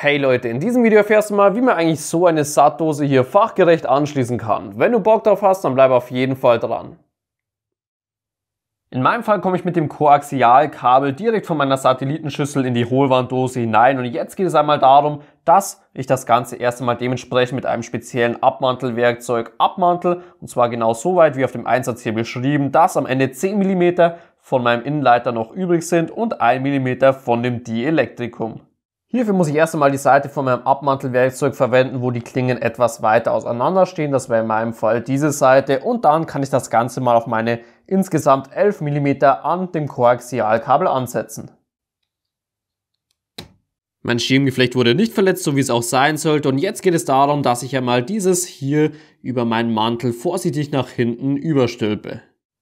Hey Leute, in diesem Video erfährst du mal, wie man eigentlich so eine Saatdose hier fachgerecht anschließen kann. Wenn du Bock drauf hast, dann bleib auf jeden Fall dran. In meinem Fall komme ich mit dem Koaxialkabel direkt von meiner Satellitenschüssel in die Hohlwanddose hinein und jetzt geht es einmal darum, dass ich das Ganze erst einmal dementsprechend mit einem speziellen Abmantelwerkzeug abmantel und zwar genau so weit wie auf dem Einsatz hier beschrieben, dass am Ende 10 mm von meinem Innenleiter noch übrig sind und 1 mm von dem Dielektrikum. Hierfür muss ich erst einmal die Seite von meinem Abmantelwerkzeug verwenden, wo die Klingen etwas weiter auseinander stehen. Das wäre in meinem Fall diese Seite. Und dann kann ich das Ganze mal auf meine insgesamt 11 mm an dem Koaxialkabel ansetzen. Mein Schirmgeflecht wurde nicht verletzt, so wie es auch sein sollte. Und jetzt geht es darum, dass ich einmal dieses hier über meinen Mantel vorsichtig nach hinten überstülpe.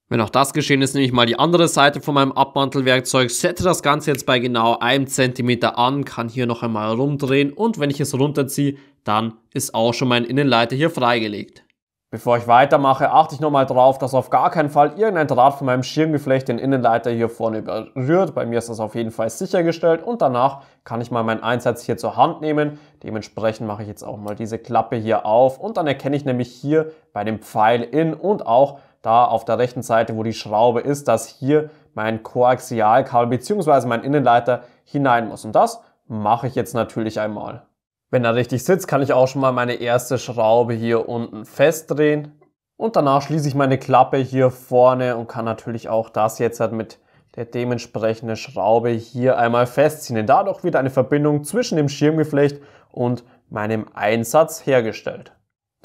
Wenn auch das geschehen ist, nehme ich mal die andere Seite von meinem Abmantelwerkzeug, setze das Ganze jetzt bei genau einem Zentimeter an, kann hier noch einmal rumdrehen und wenn ich es runterziehe, dann ist auch schon mein Innenleiter hier freigelegt. Bevor ich weitermache, achte ich nochmal drauf, dass auf gar keinen Fall irgendein Draht von meinem Schirmgeflecht den Innenleiter hier vorne berührt. Bei mir ist das auf jeden Fall sichergestellt und danach kann ich mal meinen Einsatz hier zur Hand nehmen. Dementsprechend mache ich jetzt auch mal diese Klappe hier auf und dann erkenne ich nämlich hier bei dem Pfeil in und auch da auf der rechten Seite, wo die Schraube ist, dass hier mein Koaxialkabel bzw. mein Innenleiter hinein muss. Und das mache ich jetzt natürlich einmal. Wenn er richtig sitzt, kann ich auch schon mal meine erste Schraube hier unten festdrehen. Und danach schließe ich meine Klappe hier vorne und kann natürlich auch das jetzt halt mit der dementsprechenden Schraube hier einmal festziehen. Denn dadurch wird eine Verbindung zwischen dem Schirmgeflecht und meinem Einsatz hergestellt.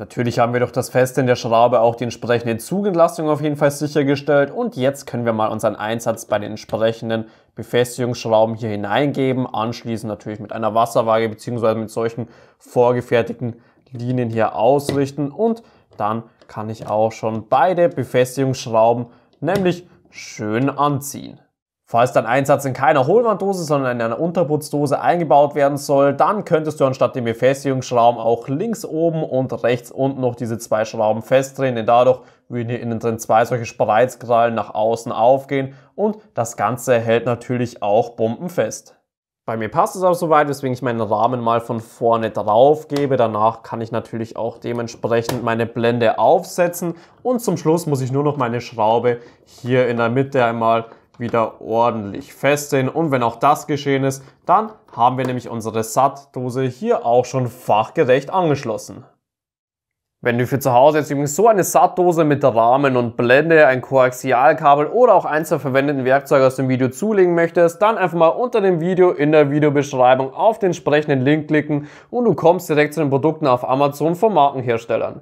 Natürlich haben wir durch das Fest in der Schraube auch die entsprechende Zugentlastung auf jeden Fall sichergestellt und jetzt können wir mal unseren Einsatz bei den entsprechenden Befestigungsschrauben hier hineingeben, anschließend natürlich mit einer Wasserwaage bzw. mit solchen vorgefertigten Linien hier ausrichten und dann kann ich auch schon beide Befestigungsschrauben nämlich schön anziehen. Falls dein Einsatz in keiner Hohlwanddose, sondern in einer Unterputzdose eingebaut werden soll, dann könntest du anstatt dem Befestigungsschrauben auch links oben und rechts unten noch diese zwei Schrauben festdrehen, denn dadurch würden hier innen drin zwei solche Spreizkrallen nach außen aufgehen und das Ganze hält natürlich auch bombenfest. Bei mir passt es auch soweit, weswegen ich meinen Rahmen mal von vorne drauf gebe. Danach kann ich natürlich auch dementsprechend meine Blende aufsetzen und zum Schluss muss ich nur noch meine Schraube hier in der Mitte einmal wieder ordentlich festdrehen. Und wenn auch das geschehen ist, dann haben wir nämlich unsere SAT-Dose hier auch schon fachgerecht angeschlossen. Wenn du für zu Hause jetzt übrigens so eine SAT-Dose mit Rahmen und Blende, ein Koaxialkabel oder auch eins der verwendeten Werkzeuge aus dem Video zulegen möchtest, dann einfach mal unter dem Video in der Videobeschreibung auf den entsprechenden Link klicken und du kommst direkt zu den Produkten auf Amazon von Markenherstellern.